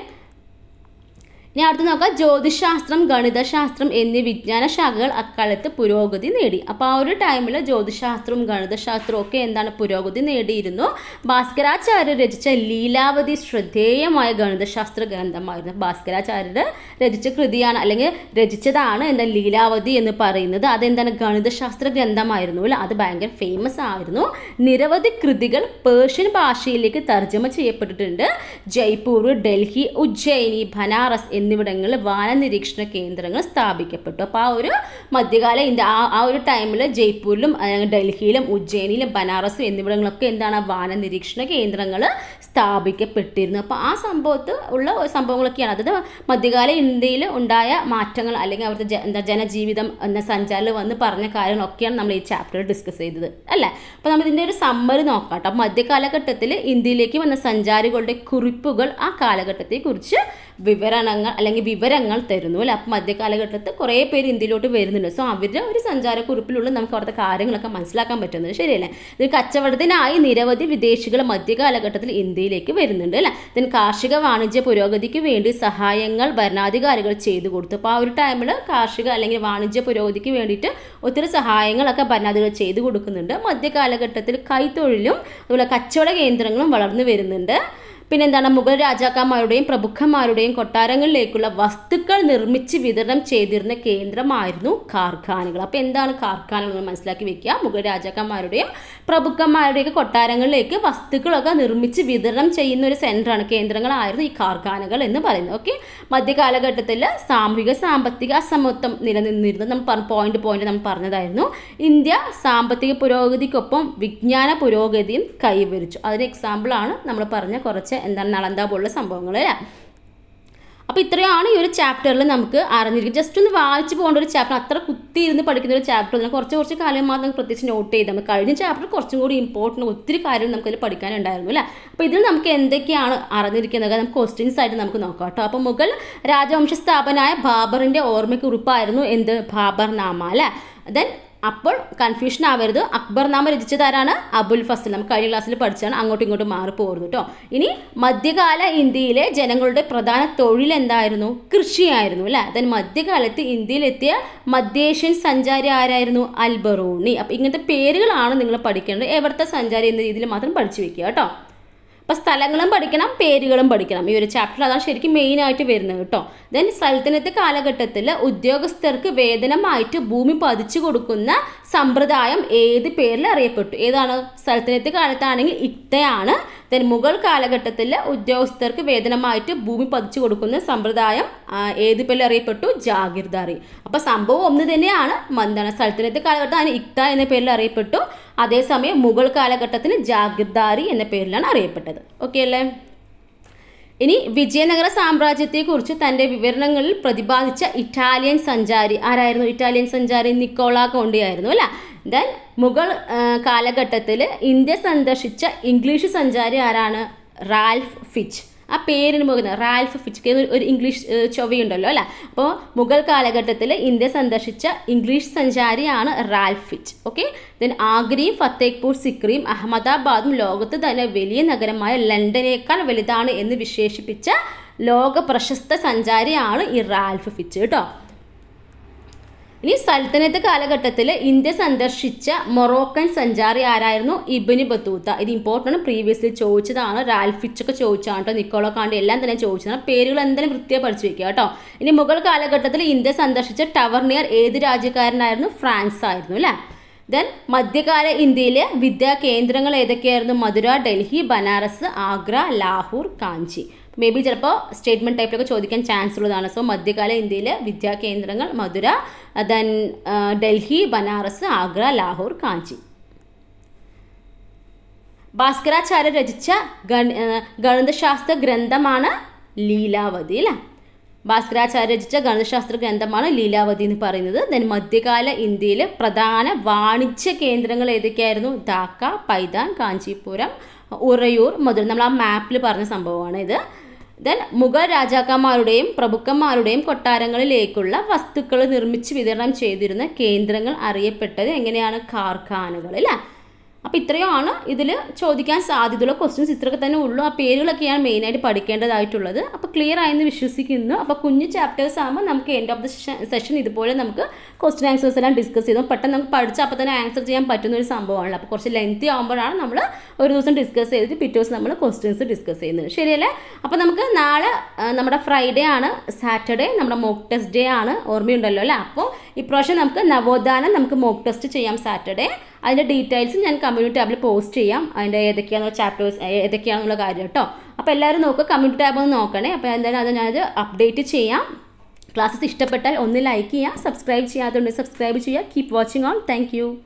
ഇനി അടുത്ത് നോക്കാം ജ്യോതിശാസ്ത്രം ഗണിതശാസ്ത്രം എന്നീ വിജ്ഞാന ശാഖകൾ അക്കാലത്ത് പുരോഗതി നേടി അപ്പോൾ ആ ഒരു ടൈമിൽ ജ്യോതിശാസ്ത്രവും ഗണിതശാസ്ത്രവും ഒക്കെ എന്താണ് പുരോഗതി നേടിയിരുന്നു ഭാസ്കരാചാര്യ രചിച്ച ലീലാവതി ശ്രദ്ധേയമായ ഗണിതശാസ്ത്ര ഗ്രന്ഥമായിരുന്നു ഭാസ്കരാചാര്യർ രചിച്ച കൃതിയാണ് അല്ലെങ്കിൽ രചിച്ചതാണ് എന്താ ലീലാവതി എന്ന് പറയുന്നത് അതെന്താണ് ഗണിതശാസ്ത്ര ഗ്രന്ഥമായിരുന്നു അല്ല അത് ഭയങ്കര ഫേമസ് ആയിരുന്നു നിരവധി കൃതികൾ പേർഷ്യൻ ഭാഷയിലേക്ക് തർജ്ജമ ചെയ്യപ്പെട്ടിട്ടുണ്ട് ജയ്പൂർ ഡൽഹി ഉജ്ജയിനി ബനാറസ് എന്നിവിടങ്ങളിൽ വാന നിരീക്ഷണ കേന്ദ്രങ്ങൾ സ്ഥാപിക്കപ്പെട്ടു അപ്പോൾ ആ ഒരു മധ്യകാല ഇന്ത്യ ആ ആ ഒരു ടൈമിൽ ജയ്പൂരിലും ഡൽഹിയിലും ഉജ്ജയിനിലും ബനാറസും എന്നിവിടങ്ങളിലൊക്കെ എന്താണ് വാന നിരീക്ഷണ കേന്ദ്രങ്ങൾ സ്ഥാപിക്കപ്പെട്ടിരുന്നു അപ്പോൾ ആ സംഭവത്ത് ഉള്ള സംഭവങ്ങളൊക്കെയാണ് അതായത് മധ്യകാല ഇന്ത്യയിൽ ഉണ്ടായ മാറ്റങ്ങൾ അല്ലെങ്കിൽ അവിടുത്തെ എന്താ ജനജീവിതം എന്ന സഞ്ചാരം വന്ന് പറഞ്ഞ കാര്യങ്ങളൊക്കെയാണ് നമ്മൾ ഈ ചാപ്റ്ററിൽ ഡിസ്കസ് ചെയ്തത് അല്ലേ അപ്പോൾ നമ്മൾ ഇതിൻ്റെ ഒരു സമ്മറി നോക്കാം കേട്ടോ മധ്യകാലഘട്ടത്തിൽ ഇന്ത്യയിലേക്ക് വന്ന സഞ്ചാരികളുടെ കുറിപ്പുകൾ ആ കാലഘട്ടത്തെക്കുറിച്ച് വിവരണങ്ങൾ അല്ലെങ്കിൽ വിവരങ്ങൾ തരുന്നു അല്ലെ അപ്പം മധ്യകാലഘട്ടത്തിൽ കുറേ പേര് ഇന്ത്യയിലോട്ട് വരുന്നുണ്ട് സോ അവരുടെ ഒരു സഞ്ചാരക്കുറിപ്പിലുള്ള നമുക്ക് അവിടുത്തെ കാര്യങ്ങളൊക്കെ മനസ്സിലാക്കാൻ പറ്റുന്നത് ശരിയല്ലേ ഇതിന് കച്ചവടത്തിനായി നിരവധി വിദേശികൾ മധ്യകാലഘട്ടത്തിൽ ഇന്ത്യയിലേക്ക് വരുന്നുണ്ട് അല്ലേ ഇതിന് കാർഷിക വാണിജ്യ പുരോഗതിക്ക് വേണ്ടി സഹായങ്ങൾ ഭരണാധികാരികൾ ചെയ്തു കൊടുത്തു അപ്പോൾ ആ ഒരു ടൈമിൽ കാർഷിക അല്ലെങ്കിൽ വാണിജ്യ പുരോഗതിക്ക് വേണ്ടിയിട്ട് ഒത്തിരി സഹായങ്ങളൊക്കെ ഭരണാധികാരികൾ ചെയ്തു കൊടുക്കുന്നുണ്ട് മധ്യകാലഘട്ടത്തിൽ കൈത്തൊഴിലും അതുപോലെ കച്ചവട കേന്ദ്രങ്ങളും വളർന്നു വരുന്നുണ്ട് പിന്നെന്താണ് മുഗൾ രാജാക്കന്മാരുടെയും പ്രഭുക്കന്മാരുടെയും കൊട്ടാരങ്ങളിലേക്കുള്ള വസ്തുക്കൾ നിർമ്മിച്ച് വിതരണം ചെയ്തിരുന്ന കേന്ദ്രമായിരുന്നു കാർഖാനകൾ അപ്പോൾ എന്താണ് കാർഖാനകൾ എന്ന് മനസ്സിലാക്കി വെക്കുക മുഗൾ രാജാക്കന്മാരുടെയും പ്രഭുക്കന്മാരുടെയൊക്കെ കൊട്ടാരങ്ങളിലേക്ക് വസ്തുക്കളൊക്കെ നിർമ്മിച്ച് വിതരണം ചെയ്യുന്ന ഒരു സെൻ്ററാണ് കേന്ദ്രങ്ങളായിരുന്നു ഈ കാർഖാനകൾ എന്ന് പറയുന്നത് ഓക്കെ മധ്യകാലഘട്ടത്തിൽ സാമൂഹിക സാമ്പത്തിക അസമത്വം നിലനിന്നിരുന്നു നമ്മൾ പറഞ്ഞു പോയിന്റ് പോയിന്റ് നമ്മൾ പറഞ്ഞതായിരുന്നു ഇന്ത്യ സാമ്പത്തിക പുരോഗതിക്കൊപ്പം വിജ്ഞാന പുരോഗതിയും കൈവരിച്ചു അതിന് എക്സാമ്പിളാണ് നമ്മൾ പറഞ്ഞ കുറച്ച് എന്താണ് നളന്ത പോലുള്ള സംഭവങ്ങൾ അല്ലേ അപ്പോൾ ഇത്രയാണ് ഈ ഒരു ചാപ്റ്ററിൽ നമുക്ക് അറിഞ്ഞിരിക്കും ജസ്റ്റ് ഒന്ന് വായിച്ച് പോകേണ്ട ഒരു ചാപ്റ്റർ അത്ര കുത്തി ഇരുന്ന് പഠിക്കുന്ന ഒരു ചാപ്റ്റർ തന്നെ കുറച്ച് കുറച്ച് കാലം മാത്രം നമുക്ക് പ്രത്യേകിച്ച് നോട്ട് ചെയ്താൽ നമുക്ക് കഴിഞ്ഞ ചാപ്റ്റർ കുറച്ചും കൂടി ഇമ്പോർട്ടൻ്റ് ഒത്തിരി കാര്യങ്ങൾ നമുക്കതിൽ പഠിക്കാനുണ്ടായിരുന്നു അല്ലേ അപ്പോൾ ഇതിൽ നമുക്ക് എന്തൊക്കെയാണ് അറിഞ്ഞിരിക്കുന്നത് നമുക്ക് ക്വസ്റ്റ്യൻസ് ആയിട്ട് നമുക്ക് നോക്കാം കേട്ടോ അപ്പോൾ മുഗൾ രാജവംശ സ്ഥാപനായ ബാബറിൻ്റെ ഓർമ്മക്കുറിപ്പായിരുന്നു എന്ത് ബാബർ നാമ അല്ലേ ദെൻ അപ്പോൾ കൺഫ്യൂഷൻ ആവരുത് അക്ബർ നാമ രചിച്ചതാരാണ് അബുൽ ഫസൽ നമുക്ക് കഴിഞ്ഞ ക്ലാസ്സിൽ പഠിച്ചാണ് അങ്ങോട്ടും ഇങ്ങോട്ടും പോകരുത് കേട്ടോ ഇനി മധ്യകാല ഇന്ത്യയിലെ ജനങ്ങളുടെ പ്രധാന തൊഴിൽ എന്തായിരുന്നു കൃഷിയായിരുന്നു അല്ലേ അതായത് മധ്യകാലത്ത് ഇന്ത്യയിലെത്തിയ മധ്യേഷ്യൻ സഞ്ചാരി ആരായിരുന്നു അൽബറൂണി അപ്പം ഇങ്ങനത്തെ പേരുകളാണ് നിങ്ങൾ പഠിക്കേണ്ടത് എവിടുത്തെ സഞ്ചാരി എന്ന രീതിയിൽ മാത്രം പഠിച്ചു വെക്കുക കേട്ടോ ഇപ്പം സ്ഥലങ്ങളും പഠിക്കണം പേരുകളും പഠിക്കണം ഈ ഒരു ചാപ്റ്റർ അതാണ് ശരിക്കും മെയിനായിട്ട് വരുന്നത് കേട്ടോ ദെൻ സൽത്തനത്ത് കാലഘട്ടത്തിൽ ഉദ്യോഗസ്ഥർക്ക് വേതനമായിട്ട് ഭൂമി പതിച്ചു കൊടുക്കുന്ന സമ്പ്രദായം ഏത് പേരിൽ അറിയപ്പെട്ടു ഏതാണ് സൽത്തനത്ത് കാലത്താണെങ്കിൽ ഇത്തയാണ് ദെൻ മുഗൾ കാലഘട്ടത്തിൽ ഉദ്യോഗസ്ഥർക്ക് വേതനമായിട്ട് ഭൂമി പതിച്ചു കൊടുക്കുന്ന സമ്പ്രദായം ഏത് പേരിൽ അറിയപ്പെട്ടു ജാഗിർദാറി അപ്പോൾ സംഭവം ഒന്ന് തന്നെയാണ് എന്താണ് സ്ഥലത്തിനത്തെ കാലഘട്ടം അതിന് ഇക്ത എന്ന പേരിൽ അറിയപ്പെട്ടു അതേസമയം മുഗൾ കാലഘട്ടത്തിന് ജാഗിർദാരി എന്ന പേരിലാണ് അറിയപ്പെട്ടത് ഓക്കെ അല്ലേ ഇനി വിജയനഗര സാമ്രാജ്യത്തെക്കുറിച്ച് തൻ്റെ വിവരണങ്ങളിൽ പ്രതിപാദിച്ച ഇറ്റാലിയൻ സഞ്ചാരി ആരായിരുന്നു ഇറ്റാലിയൻ സഞ്ചാരി നിക്കോള കോണ്ടി അല്ല ദെൻ മുഗൾ കാലഘട്ടത്തിൽ ഇന്ത്യ സന്ദർശിച്ച ഇംഗ്ലീഷ് സഞ്ചാരി ആരാണ് റാൽഫ് ഫിച്ച് ആ പേരിന് പോകുന്നത് റാൽഫ് ഫിച്ച് ഒരു ഇംഗ്ലീഷ് ചൊവ്വയുണ്ടല്ലോ അല്ല അപ്പോൾ മുഗൾ കാലഘട്ടത്തിൽ ഇന്ത്യ സന്ദർശിച്ച ഇംഗ്ലീഷ് സഞ്ചാരിയാണ് റാൽഫ് ഫിച്ച് ഓക്കെ ദെൻ ആഗ്രയും ഫത്തേഖ്പൂർ സിക്രിയും അഹമ്മദാബാദും ലോകത്ത് തന്നെ വലിയ നഗരമായ ലണ്ടനേക്കാൾ വലുതാണ് എന്ന് വിശേഷിപ്പിച്ച ലോക പ്രശസ്ത സഞ്ചാരിയാണ് ഈ റാൽഫ് ഫിച്ച് കേട്ടോ ഇനി സൽത്തനത്ത് കാലഘട്ടത്തിൽ ഇന്ത്യ സന്ദർശിച്ച മൊറോക്കൻ സഞ്ചാരി ആരായിരുന്നു ഇബിനി ബത്തൂത്ത ഇത് ഇമ്പോർട്ടൻ്റ് ആണ് പ്രീവിയസ്ലി ചോദിച്ചതാണ് റാൽഫിച്ചൊക്കെ ചോദിച്ചാണ് കേട്ടോ നിക്കോളോ കാണ്ട് എല്ലാം തന്നെ ചോദിച്ചതാണ് പേരുകൾ എന്തായാലും വൃത്തിയായി പഠിച്ചു വെക്കുക കേട്ടോ ഇനി മുഗൾ കാലഘട്ടത്തിൽ ഇന്ത്യ സന്ദർശിച്ച ടവർണിയർ ഏത് രാജ്യക്കാരനായിരുന്നു ഫ്രാൻസ് ആയിരുന്നു അല്ലേ ദെൻ മധ്യകാല ഇന്ത്യയിലെ വിദ്യാ കേന്ദ്രങ്ങൾ ഏതൊക്കെയായിരുന്നു മധുര ഡൽഹി ബനാറസ് ആഗ്ര ലാഹൂർ കാഞ്ചി മേ ബി ചിലപ്പോൾ സ്റ്റേറ്റ്മെൻറ്റ് ടൈപ്പിലൊക്കെ ചോദിക്കാൻ ചാൻസ് ഉള്ളതാണ് സോ മധ്യകാല ഇന്ത്യയിലെ വിദ്യാകേന്ദ്രങ്ങൾ Mathura then uh, uh, Delhi Banaras Agra Lahore Kanchi Bhaskaracharya രചിച്ച ഗണ uh, ഗണിതശാസ്ത്ര ഗ്രന്ഥമാണ് ലീലാവതി അല്ലേ ഭാസ്കരാചാര്യ രചിച്ച ഗണിതശാസ്ത്ര ഗ്രന്ഥമാണ് ലീലാവതി എന്ന് പറയുന്നത് ദെൻ മധ്യകാല ഇന്ത്യയിലെ പ്രധാന വാണിജ്യ കേന്ദ്രങ്ങൾ ഏതൊക്കെയായിരുന്നു ധാക്ക പൈതാൻ കാഞ്ചീപുരം ഉറയൂർ മധുര നമ്മൾ ആ മാപ്പിൽ പറഞ്ഞ സംഭവമാണ് ഇത് ദെൻ മുഗൾ രാജാക്കന്മാരുടെയും പ്രഭുക്കന്മാരുടെയും കൊട്ടാരങ്ങളിലേക്കുള്ള വസ്തുക്കൾ നിർമ്മിച്ച് വിതരണം ചെയ്തിരുന്ന കേന്ദ്രങ്ങൾ അറിയപ്പെട്ടത് എങ്ങനെയാണ് കാർഖാനുകൾ അല്ലേ അപ്പോൾ ഇത്രയുമാണ് ഇതിൽ ചോദിക്കാൻ സാധ്യതയുള്ള ക്വസ്റ്റ്യൻസ് ഇത്രയൊക്കെ തന്നെ ഉള്ളൂ ആ പേരുകളൊക്കെയാണ് മെയിനായിട്ട് പഠിക്കേണ്ടതായിട്ടുള്ളത് അപ്പോൾ ക്ലിയർ ആയെന്ന് വിശ്വസിക്കുന്നു അപ്പോൾ കുഞ്ഞു ചാപ്റ്റേഴ്സ് ആകുമ്പോൾ നമുക്ക് എൻഡ് ഓഫ് ദ സെഷൻ ഇതുപോലെ നമുക്ക് ക്വസ്റ്റ്യൻ ആൻസേഴ്സ് എല്ലാം ഡിസ്കസ് ചെയ്തു പെട്ടെന്ന് നമുക്ക് പഠിച്ച് അപ്പോൾ തന്നെ ആൻസർ ചെയ്യാൻ പറ്റുന്ന ഒരു സംഭവമാണ് അപ്പോൾ കുറച്ച് ലെങ്തി ആകുമ്പോഴാണ് നമ്മൾ ഒരു ദിവസം ഡിസ്കസ് ചെയ്തിട്ട് പിറ്റേ ദിവസം നമ്മൾ ക്വസ്റ്റ്യൻസ് ഡിസ്കസ് ചെയ്യുന്നത് ശരിയല്ലേ അപ്പോൾ നമുക്ക് നാളെ നമ്മുടെ ഫ്രൈഡേ ആണ് സാറ്റർഡേ നമ്മുടെ മോക്ക് ടെസ്റ്റ് ഡേ ആണ് ഓർമ്മയുണ്ടല്ലോ അല്ലേ അപ്പോൾ ഇപ്രാവശ്യം നമുക്ക് നവോത്ഥാനം നമുക്ക് മോക്ക് ടെസ്റ്റ് ചെയ്യാം സാറ്റർഡേ അതിൻ്റെ ഡീറ്റെയിൽസ് ഞാൻ കമ്മ്യൂണിറ്റി ടാബിൽ പോസ്റ്റ് ചെയ്യാം അതിൻ്റെ ഏതൊക്കെയാണെന്നുള്ള ചാപ്റ്റേഴ്സ് ഏതൊക്കെയാണെന്നുള്ള കാര്യം കേട്ടോ അപ്പോൾ എല്ലാവരും നോക്കുക കമ്മ്യൂണിറ്റി ടാബ് ഒന്ന് നോക്കണേ അപ്പോൾ എന്തായാലും അത് ഞാനത് അപ്ഡേറ്റ് ചെയ്യാം ക്ലാസ്സസ് ഇഷ്ടപ്പെട്ടാൽ ഒന്ന് ലൈക്ക് ചെയ്യുക സബ്സ്ക്രൈബ് ചെയ്യാത്തതുകൊണ്ട് സബ്സ്ക്രൈബ് ചെയ്യുക കീപ്പ് വാച്ചിങ് ഓൺ താങ്ക്